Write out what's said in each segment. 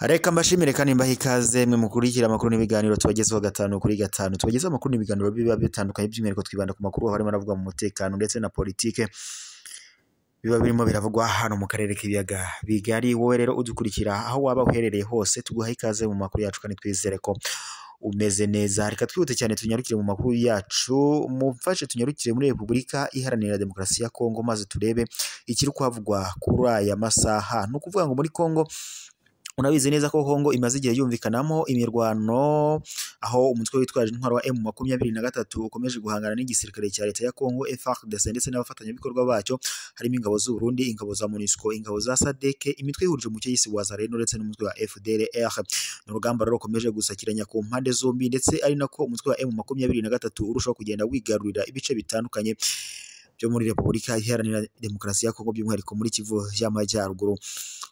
reka mbashimire kandi mbahe ikaze mwe mukurikira amakuru n'ibiganiro tubagezeho gatanu kuri gatanu tubagezeho amakuru n'ibiganiro biba bitandukanye by'umwihariko twibanda ku makuru harimo aravuga mu mutekano ndetse na politike biba birimo biravugwa hano mu karere k'ibiyaga bigari wowe rero udukurikira aho waba uherereye hose tuguha ikaze mu makuru yacu kandi twizere ko umeze neza reka twihute cyane tunyarukire mu makuru yacu mumfashe tunyarukire muri repubulika iharanira demokarasi ya kongo maze turebe ikiri kuhavugwa kuri aya masaha ni ukuvuga ngo muri kongo Murabizi neza ko Congo imaze igihe yumvikanamo imirwano, aho umutwe witwaje intwaro wa M makumyabiri na gatatu ukomeje guhangana n'igisirikare cya leta ya Congo FARDC ndetse n'abafatanyabikorwa bacyo, harimo ingabo z'u Burundi, ingabo za MONUSCO, ingabo za SADC, imitwe ihurije mu cy'isi wa Zareno ndetse n'umutwe wa FDLR. Ni urugamba rero rukomeje gusakiranya ku mpande zombi ndetse ari nako umutwe wa emu makumyabiri na gatatu urushaho kugenda wigarurira ibice bitandukanye. byo muri repubulika iharanira demokarasi ya Kongo by'umwihariko muri Kivu y'Amajyaruguru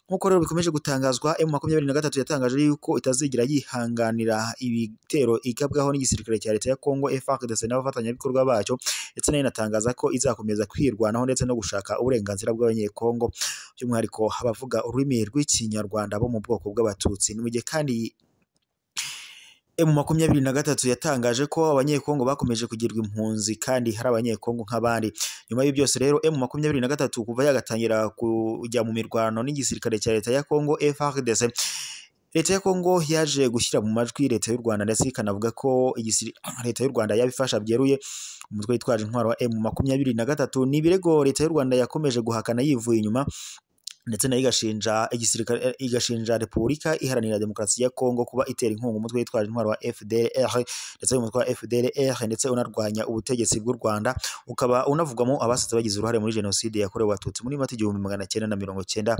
nk'uko rero bikomeje gutangazwa M makumyabiri na gatatu yatangaje yuko itazigera yihanganira ibitero igabwaho n'igisirikare cya leta ya Kongo FARDC n'abafatanyabikorwa bacyo ndetse nayo inatangaza ko izakomeza kwirwanaho ndetse no gushaka uburenganzira bw'abanyekongo by'umwihariko abavuga ururimi rw'ikinyarwanda bo mu bwoko bw'abatutsi ni mu gihe kandi emu makumyabiri na gatatu yatangaje ko abanyekongo bakomeje kugirwa impunzi kandi hari abanyekongo nk'abandi nyuma y'ibi byose rero emu makumyabiri na gatatu kuva yagatangira kujya mu mirwano n'igisirikare cya leta ya kongo FARDC leta ya kongo yaje gushyira mu majwi leta y'u rwanda ndetse ikanavuga ko leta y'u rwanda yabifasha byeruye umutwe witwaje intwaro wa emu makumyabiri na gatatu ni ibirego leta y'u rwanda yakomeje guhakana yivuye inyuma ndetse nayo igashinja igisirikare eh, igashinja repubulika iharanira demokarasi ya kongo kuba itera inkunga umutwe witwaje intwaro wa fdr ndetse umutwe wa fdr ndetse unarwanya ubutegetsi bw'u rwanda ukaba unavugwamo abasetsa bagize uruhare muri jenoside yakorewe abatutsi muri mata igihumbi magana cyenda na mirongo cyenda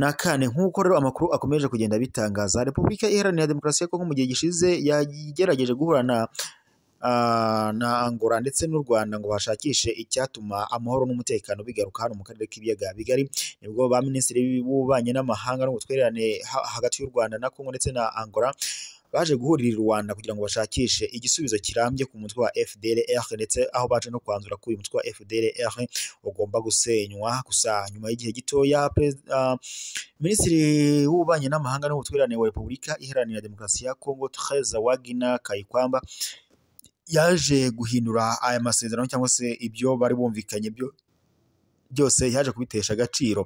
na kane nk'uko rero amakuru akomeje kugenda bitangaza repubulika iharanira demokarasi ya kongo mu gihe gishize yagerageje guhura na Ah, na angola ndetse n'u rwanda ngo bashakishe icyatuma amahoro n'umutekano bigaruka hano mu karere k'ibiyaga bigari nibwo ba minisitiri w'ububanyi n'amahanga n'ubutwererane hagati y'u rwanda na congo ndetse na angola baje guhurira i rwanda kugira ngo bashakishe igisubizo kirambye ku mutwe wa fdlr ndetse aho baje no kwanzura ko uyu mutwe wa fdlr ugomba gusenywa gusa nyuma y'igihe gitoya ah, minisitiri w'ububanyi n'amahanga n'ubutwererane wa repubulika iharanira demokarasi ya congo tereza wagina kayikwamba yaje guhindura aya masezerano cyangwa se ibyo bari bumvikanye byose yaje kubitesha agaciro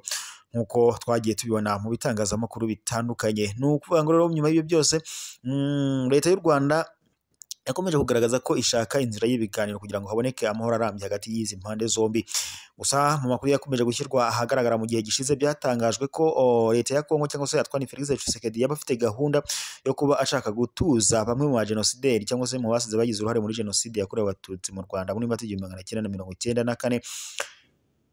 nk'uko twagiye tubibona mu bitangazamakuru bitandukanye ni ukuvuga ngo rero nyuma y'ibyo byose mm, leta y'u rwanda yakomeje kugaragaza ko ishaka inzira y'ibiganiro kugira ngo haboneke amahoro arambye hagati y'izi mpande zombi gusa mu makuru yakomeje gushyirwa ahagaragara mu gihe gishize byatangajwe ko leta ya Kongo cyangwa se Antoine Felix Tshisekedi yaba afite gahunda yo kuba ashaka gutuza bamwe mu bagenosideri cyangwa se mu basize bagize uruhare muri jenoside yakorewe abatutsi mu Rwanda muri Mata igihumbi magana cyenda na mirongo icyenda na kane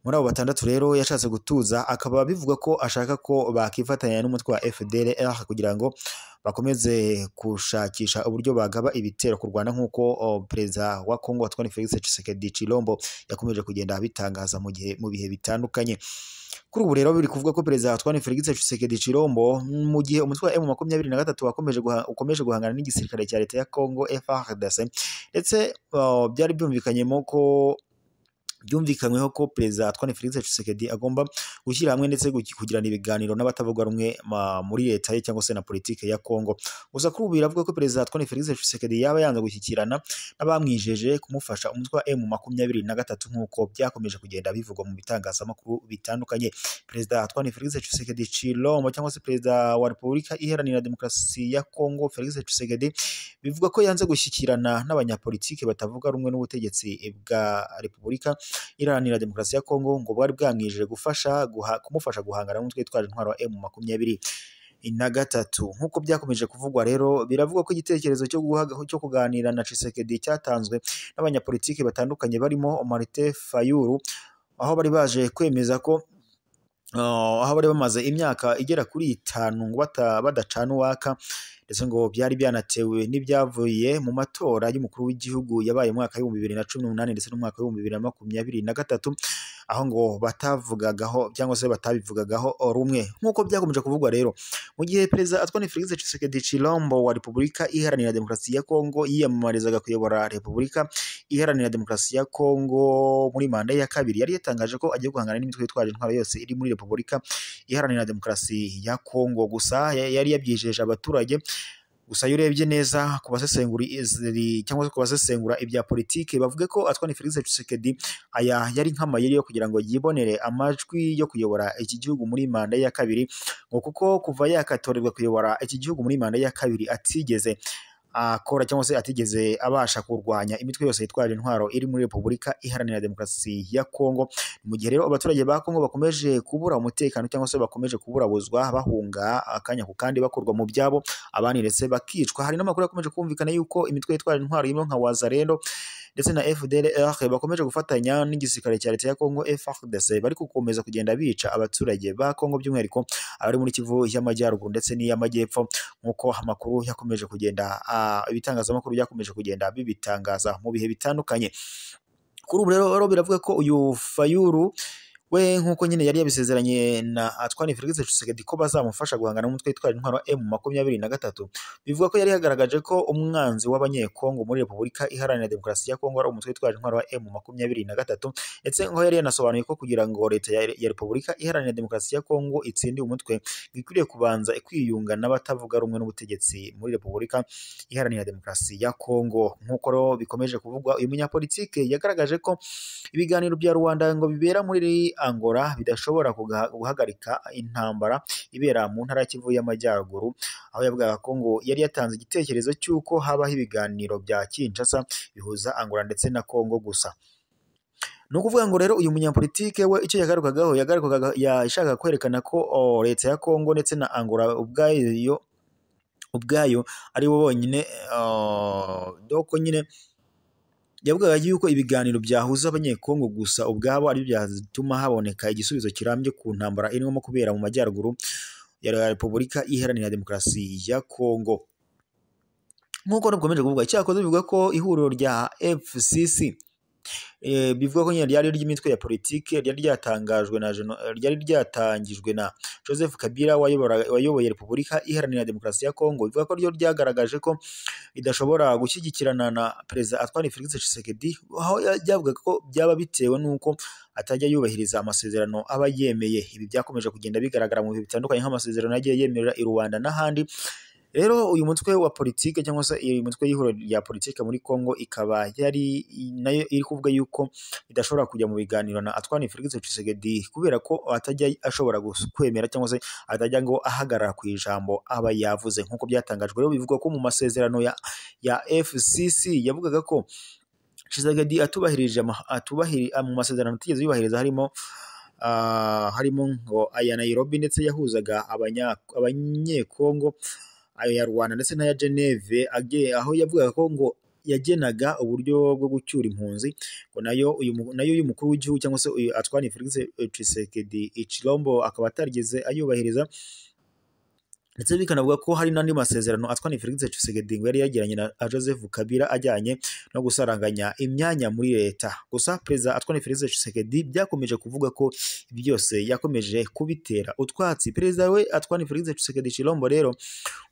muri abo batandatu rero yashatse gutuza akaba bivuga ko ashaka ko bakifatanya n'umutwe wa FDLR kugira ngo bakomeze gushakisha uburyo bagaba ibitero Rwanda nk'uko perezida wa Kongo wa Twani Felix Tshisekedi Chilombo yakomeje kugenda abitangaza mu gihe mu bihe bitandukanye kuri ubu rero biri kuvuga ko perezida Antoine Felix Tshisekedi Chilombo mu gihe umutwe wa M23 wakomeje ukomeje guhangana n’igisirikare cya leta ya Kongo FARDC ndetse byari byumvikanyemo ko byumvikanyweho ko perezida Antoine Felix Tshisekedi agomba gushyira hamwe ndetse kugirana ibiganiro n'abatavuga rumwe muri leta ye cyangwa se na politiki ya Congo gusa kuri ubu biravuga ko perezida Antoine Felix Tshisekedi yaba yanga gushyikirana n'abamwijeje kumufasha umutwe wa M makumyabiri na gatatu nk'uko byakomeje kugenda bivugwa mu bitangazamakuru bitandukanye perezida Antoine Felix Tshisekedi Tshilombo cyangwa se perezida wa Repubulika Iharanira Demokarasi ya Congo Felix Tshisekedi bivuga ko yanze gushyikirana n'abanyapolitiki batavuga rumwe n'ubutegetsi bwa Repubulika iharanira demokarasi ya Kongo ngo bwari bwamwijeje gufasha kumufasha guhangana n'umutwe witwaje intwaro wa emu makumyabiri na gatatu nk'uko byakomeje kuvugwa rero biravugwa ko igitekerezo cyo cyo kuganira na Tshisekedi cyatanzwe n'abanyapolitiki batandukanye barimo Martin Fayulu aho bari baje kwemeza ko aho bari bamaze imyaka igera kuri itanu ngo badacana uwaka ndetse ngo byari byanatewe n'ibyavuye mu matora y'umukuru w'igihugu yabaye mu mwaka w'ibihumbi bibiri na cumi n'umunani ndetse n'umwaka w'ibihumbi bibiri na makumyabiri na gatatu aho ngo batavugagaho cyangwa se batabivugagaho rumwe nk'uko byakomeje kuvugwa rero mu gihe perezida Antoine Felix Tshisekedi Tshilombo wa Repubulika Iharanira Demokarasi ya Kongo yiyamamarizaga kuyobora Repubulika Iharanira Demokarasi ya Kongo muri manda ya kabiri yari yatangaje ko agiye guhangana n'imitwe yitwaje intwaro yose iri muri Repubulika Iharanira Demokarasi ya Kongo gusa yari yabyijeje abaturage gusa iyo urebye neza ku basesenguri cyangwa se ku basesengura ibya politiki bavuga ko atwani Felix Tshisekedi aya yari nk'amayeri yo kugira ngo yibonere amajwi yo kuyobora iki gihugu muri manda ya kabiri ngo kuko kuva yakatorerwa kuyobora iki gihugu muri manda ya kabiri atigeze akora cyangwa se atigeze abasha kurwanya imitwe yose yitwaje intwaro iri muri repubulika iharanira demokarasi ya kongo mu gihe rero abaturage ba kongo bakomeje kubura umutekano cyangwa se bakomeje kuburabuzwa bahunga akanya ku kandi bakorwa mu byabo abandi ndetse bakicwa hari n'amakuru yakomeje kumvikana yuko imitwe yitwaje intwaro irimo nka wazarendo ndetse na FDLR bakomeje gufatanya n'igisirikare cya leta ya Congo FARDC bari gukomeza kugenda bica abaturage ba Kongo by'umwihariko abari muri Kivu y'Amajyaruguru ndetse n'iy'Amajyepfo nk'uko amakuru yakomeje kugenda ibitangazamakuru byakomeje kugenda bibitangaza mu bihe bitandukanye kuri ubu rero biravuga ko uyu Fayulu we nk'uko nyine yari yabisezeranye na Antoine Felix Tshisekedi ko bazamufasha guhangana n'umutwe witwara intwaro M makumyabiri na gatatu bivuga ko yari yagaragaje ko umwanzi w'abanyekongo muri Repubulika Iharanira Demokarasi ya Kongo ari umutwe witwara intwaro wa M makumyabiri na gatatu ndetse ngo yari yanasobanuye ko kugira ngo leta ya Repubulika Iharanira Demokarasi ya Kongo itsinde umutwe ikwiriye kubanza kwiyunga n'abatavuga rumwe n'ubutegetsi muri Repubulika Iharanira Demokarasi ya Kongo nk'uko bikomeje kuvugwa uyu munyapolitike yagaragaje ko ibiganiro bya Rwanda ngo bibera muri Angola bidashobora guhagarika intambara ibera mu ntara ya Kivu y'Amajyaruguru, aho yavugaga ko ngo yari yatanze igitekerezo cy'uko habaho ibiganiro bya Kinshasa bihuza Angola ndetse na Congo gusa. Ni ukuvuga ngo rero uyu munyapolitike we icyo yagarukagaho yashakaga kwerekana ko leta ya Congo ndetse na Angola ubwayo ubwayo ari bo bonyine doko nyine yavugaga yuko ibiganiro byahuza abanyekongo gusa ubwabo ari byatuma haboneka igisubizo kirambye ku ntambara irimo kubera mu majyaruguru ya repubulika iharanira demokarasi ya kongo nk'uko nakomeje kuvuga icyakoze bivuga ko ihuriro rya fcc Eh, bivugwa ko nyine ryari iry'imitwe ya politiki ryari ryatangajwe na eh, ryari ryatangijwe na Joseph Kabila wayoboye Repubulika Iharanira Demokarasi ya Kongo bivuga ko ryo ryagaragaje ko idashobora gushyigikirana na perezida Antoine Felix Tshisekedi aho byavugaga ko byaba bitewe n'uko atajya yubahiriza amasezerano aba yemeye ibi byakomeje kugenda bigaragara mu bihe bitandukanye nk'amasezerano yagiye yemerera i Rwanda n'ahandi rero uyu mutwe wa politiki cyangwa se uyu mutwe y'ihuriro rya politiki muri congo ikaba yari nayo iri kuvuga yuko idashobora kujya mu biganiro na atwani felix tshisekedi kubera ko atajya ashobora kwemera cyangwa se atajya ngo ahagarara ku ijambo aba yavuze nk'uko byatangajwe rero bivuga ko mu masezerano ya ya fcc yavugaga ko Shizagadi atubahirije ah, mu masezerano atigeze yubahiriza harimo ah, harimo ngo aya Nairobi ndetse yahuzaga abanyekongo ayo ya rwanda ndetse n'aya geneve aho yavugaga ko ngo yagenaga uburyo bwo gucyura impunzi ngo nayo uyu mukuru w'igihugu cyangwa se atwara felix tshisekedi ikirombo akaba atarigeze ayubahiriza ndetse bikanavuga ko hari n'andi masezerano atwani felix tshisekedi yari yagiranye na joseph kabila ajyanye no gusaranganya imyanya muri leta gusa perezida atwani felix tshisekedi byakomeje kuvuga ko byose yakomeje kubitera utwatsi perezida we atwani felix tshisekedi shilombo rero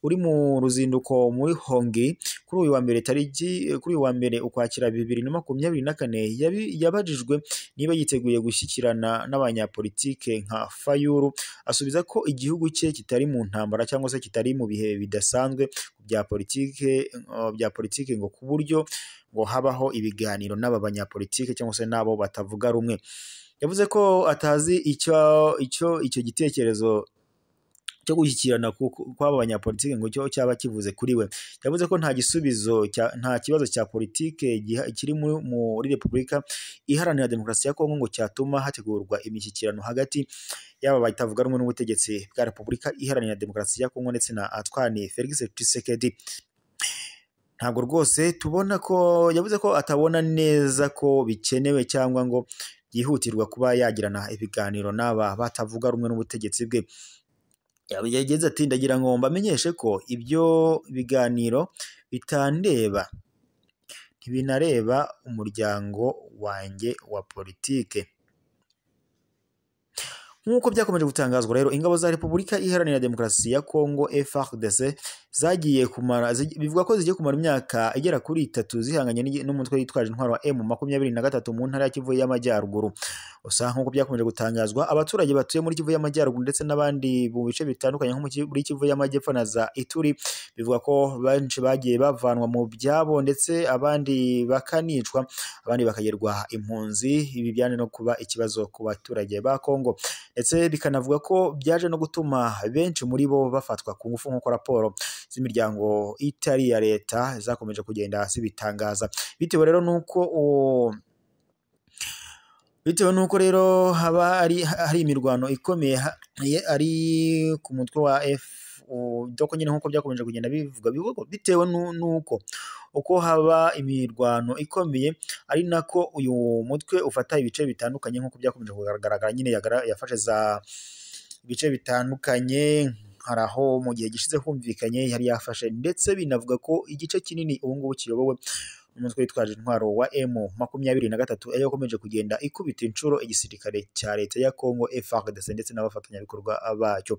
uri mu ruzinduko muri hongi kuri uyu wa mbere tariki kuri uyu wa mbere ukwakira bibiri na makumyabiri na kane yabajijwe niba yiteguye gushyikirana n'abanyapolitike nka fayuru asubiza ko igihugu cye kitari mu ntambara cyangwa se kitari mu bihe bidasanzwe bya politiki eh, bya politiki ngo ku buryo ngo habaho ibiganiro n'aba banyapolitike cyangwa se n'abo batavuga rumwe yavuze ko atazi icyo icyo icyo gitekerezo cyo gushyikirana kw'aba banyapolitiki ngo cyo cyaba kivuze kuri we yavuze ko nta gisubizo nta kibazo cya politiki kiri muri repubulika iharanira demokarasi ya kongo ngo cyatuma hategurwa imishyikirano hagati yaba batavuga rumwe n'ubutegetsi bwa repubulika iharanira demokarasi ya kongo ndetse na atwani felix tshisekedi ntabwo rwose tubona ko yavuze ko atabona neza ko bikenewe cyangwa ngo yihutirwa kuba yagirana ibiganiro n'aba batavuga rumwe n'ubutegetsi bwe yagize ati ndagira ngo mbamenyeshe ko ibyo biganiro bitandeba ntibinareba umuryango wanjye wa politike nk'uko byakomeje gutangazwa rero ingabo za repubulika iharanira demokarasi ya kongo FARDC zagiye kumara bivuga ko zigiye kumara imyaka igera kuri itatu zihanganye n'umutwe witwaje intwaro wa M makumyabiri na gatatu mu ntara ya Kivu y'Amajyaruguru usanga nk'uko byakomeje gutangazwa abaturage batuye muri Kivu y'Amajyaruguru ndetse n'abandi mu bice bitandukanye nko muri Kivu y'Amajyepfo na za Ituri bivuga ko benshi bagiye bavanwa mu byabo ndetse abandi bakanicwa abandi bakagerwa impunzi ibi byane no kuba ikibazo ku baturage ba Kongo ndetse bikanavuga ko byaje no gutuma benshi muri bo bafatwa ku ngufu nk'uko raporo z'imiryango itari iya leta zakomeje kugenda zibitangaza bitewe rero n'uko uwo bitewe n'uko rero haba hari imirwano ikomeye ari ku mutwe wa efu doko nyine nk'uko byakomeje kugenda bivuga bitewe n'uko uko haba imirwano ikomeye ari nako uyu mutwe ufata ibice bitandukanye nk'uko byakomeje kugaragara nyine yafashe za ibice bitandukanye hari aho mu gihe gishize humvikanye yari yafashe ndetse binavuga ko igice kinini ubu ngubu kiyobowe umutwe witwaje intwaro wa emu makumyabiri na gatatu yari yakomeje kugenda ikubita inshuro igisirikare cya leta ya Congo FARDC ndetse n'abafatanyabikorwa bacyo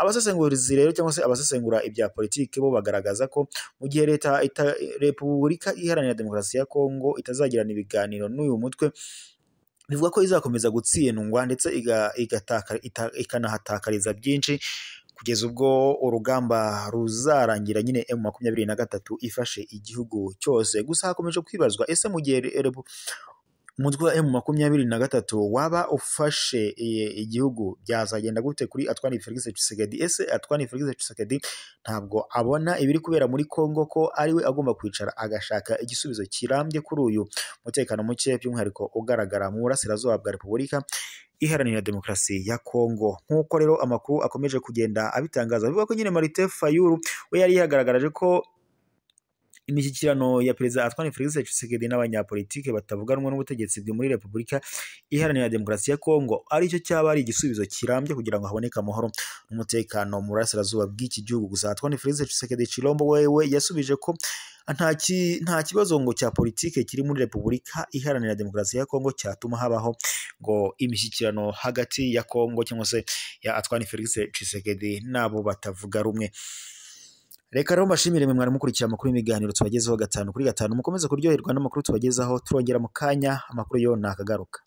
abasesenguzi rero cyangwa se abasesengura ibya politiki bo bagaragaza ko mu gihe leta repubulika iharanira demokarasi ya Congo itazagirana ibiganiro n'uyu mutwe bivuga ko izakomeza gutsindwa ndetse ikanahatakariza byinshi kugeza ubwo urugamba ruzarangira nyine emu makumyabiri na gatatu ifashe igihugu cyose gusa hakomeje kwibazwa ese mu gihe umutwe wa emu makumyabiri na gatatu waba ufashe e, igihugu byazagenda gute kuri atwani felix tshisekedi ese atwani felix tshisekedi ntabwo abona ibiri kubera muri congo ko ariwe agomba kwicara agashaka igisubizo kirambye kuri uyu mutekano muke by'umwihariko ugaragara mu burasirazuba bwa repubulika iharanira demokarasi ya Kongo nk'uko rero amakuru akomeje kugenda abitangaza bivuga ko nyine Martin Fayulu we yari yagaragaraje ko imishyikirano ya perezida Antoine Felix Tshisekedi n'abanyapolitike batavuganwa n'ubutegetsi bwe muri Repubulika Iharanira Demokarasi ya Kongo aricyo cyaba ari igisubizo kirambye kugira ngo haboneke amahoro n'umutekano mu burasirazuba bw'iki gihugu gusa Antoine Felix Tshisekedi Chilombo wewe yasubije ko nta kibazo ngo cya politiki kiri muri repubulika iharanira demokarasi ya kongo cyatuma habaho ngo imishyikirano hagati ya kongo cyangwa se ya atwani felix cisekedi n'abo batavuga rumwe reka rero mbashimire mwe mwari mukurikira amakuru y'ibiganiro tubagezeho gatanu kuri gatanu mukomeze kuryoherwa n'amakuru tubagezaho turongera mu kanya amakuru yo akagaruka